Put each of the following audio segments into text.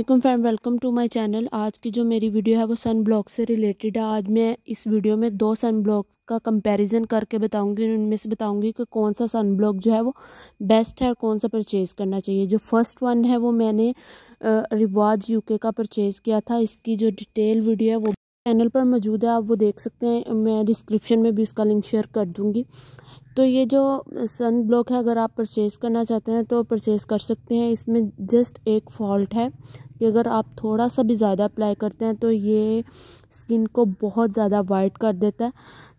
welcome friend welcome to my channel आज की जो मेरी वीडियो है वो सन ब्लॉक से रिलेटेड है आज मैं इस वीडियो में दो सन ब्लॉक का कंपैरिजन करके बताऊंगी उनमें से बताऊंगी कि कौन सा सन ब्लॉक जो है वो बेस्ट है और कौन सा परचेज़ करना चाहिए जो फर्स्ट वन है वो मैंने रिवाज यूके का परचेज़ किया था इसकी जो डिटेल वीडियो है वो चैनल पर मौजूद है आप वो देख सकते हैं मैं डिस्क्रिप्शन में भी उसका लिंक शेयर कर दूँगी तो ये जो सन ब्लॉक है अगर आप परचेज़ करना चाहते हैं तो परचेज़ कर सकते हैं इसमें जस्ट एक फॉल्ट है कि अगर आप थोड़ा सा भी ज़्यादा अप्लाई करते हैं तो ये स्किन को बहुत ज़्यादा वाइट कर देता है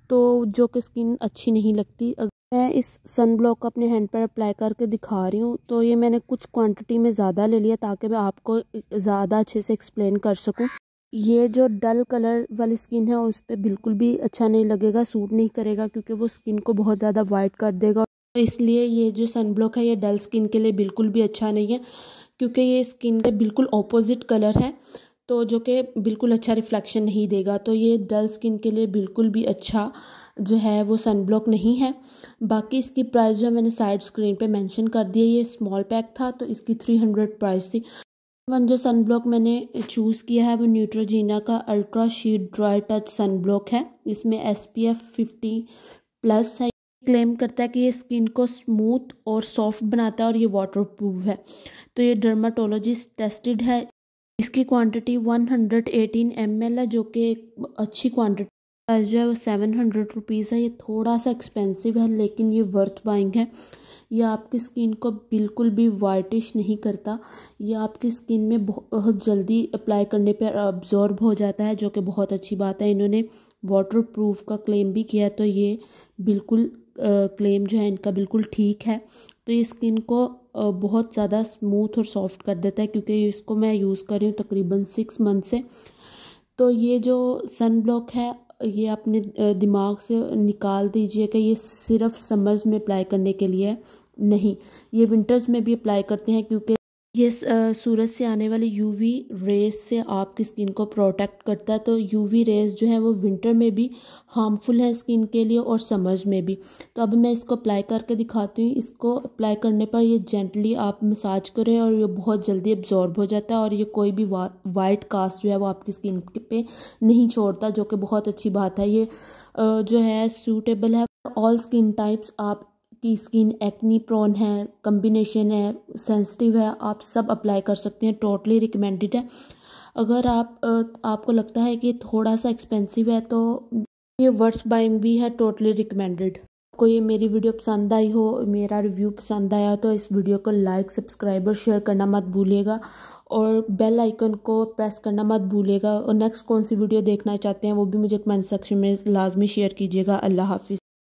तो जो कि स्किन अच्छी नहीं लगती मैं इस सन ब्लॉक को अपने हैंड पर अप्लाई करके दिखा रही हूँ तो ये मैंने कुछ क्वांटिटी में ज़्यादा ले लिया ताकि मैं आपको ज़्यादा अच्छे से एक्सप्लेन कर सकूँ ये जो डल कलर वाली स्किन है उस पर बिल्कुल भी अच्छा नहीं लगेगा सूट नहीं करेगा क्योंकि वो स्किन को बहुत ज़्यादा वाइट कर देगा तो इसलिए ये जो सनब्लॉक है ये डल स्किन के लिए बिल्कुल भी अच्छा नहीं है क्योंकि ये स्किन के बिल्कुल ऑपोजिट कलर है तो जो कि बिल्कुल अच्छा रिफ्लेक्शन नहीं देगा तो ये डल स्किन के लिए बिल्कुल भी अच्छा जो है वो सन ब्लॉक नहीं है बाकी इसकी प्राइस जो है मैंने साइड स्क्रीन पे मेंशन कर दी है ये स्मॉल पैक था तो इसकी थ्री हंड्रेड प्राइस थी वन जो सन ब्लॉक मैंने चूज़ किया है वो न्यूट्रोजीना का ultra sheer dry touch sun block है इसमें S P F fifty plus है क्लेम करता है कि ये स्किन को स्मूथ और सॉफ्ट बनाता है और ये वाटर प्रूफ है तो ये डर्माटोलॉजिस्ट टेस्टेड है इसकी क्वांटिटी 118 एम है जो कि एक अच्छी क्वांटिटी प्राइस जो है वो सेवन हंड्रेड रुपीज़ है ये थोड़ा सा एक्सपेंसिव है लेकिन ये वर्थ बाइंग है यह आपकी स्किन को बिल्कुल भी वाइटिश नहीं करता यह आपकी स्किन में बहुत जल्दी अप्लाई करने पर अब्जॉर्ब हो जाता है जो कि बहुत अच्छी बात है इन्होंने वाटर प्रूफ का क्लेम भी किया तो ये बिल्कुल क्लेम जो है इनका बिल्कुल ठीक है तो ये स्किन को बहुत ज़्यादा स्मूथ और सॉफ्ट कर देता है क्योंकि इसको मैं यूज़ कर रही हूँ तकरीबन सिक्स मंथ से तो ये जो सन ब्लॉक है ये अपने दिमाग से निकाल दीजिए कि ये सिर्फ समर्स में अप्लाई करने के लिए नहीं ये विंटर्स में भी अप्लाई करते हैं क्योंकि ये सूरज से आने वाली यूवी रेस से आपकी स्किन को प्रोटेक्ट करता है तो यूवी रेस जो है वो विंटर में भी हार्मफुल है स्किन के लिए और समर्स में भी तो अब मैं इसको अप्लाई करके दिखाती हूँ इसको अप्लाई करने पर ये जेंटली आप मसाज करें और ये बहुत जल्दी एब्जॉर्ब हो जाता है और ये कोई भी वा, वाइट कास्ट जो है वो आपकी स्किन पर नहीं छोड़ता जो कि बहुत अच्छी बात है ये जो है सूटेबल है ऑल स्किन टाइप्स आप की स्किन एक्नी प्रोन है कम्बिनेशन है सेंसिटिव है आप सब अप्लाई कर सकते हैं टोटली रिकमेंडेड है अगर आप आपको लगता है कि थोड़ा सा एक्सपेंसिव है तो ये वर्थ बाइंग भी है टोटली रिकमेंडेड आपको ये मेरी वीडियो पसंद आई हो मेरा रिव्यू पसंद आया तो इस वीडियो को लाइक सब्सक्राइब और शेयर करना मत भूलिएगा और बेल आइकन को प्रेस करना मत भूलिएगा और नेक्स्ट कौन सी वीडियो देखना चाहते हैं वो भी मुझे कमेंट सेक्शन में लाजमी शेयर कीजिएगा अल्लाह हाफिज़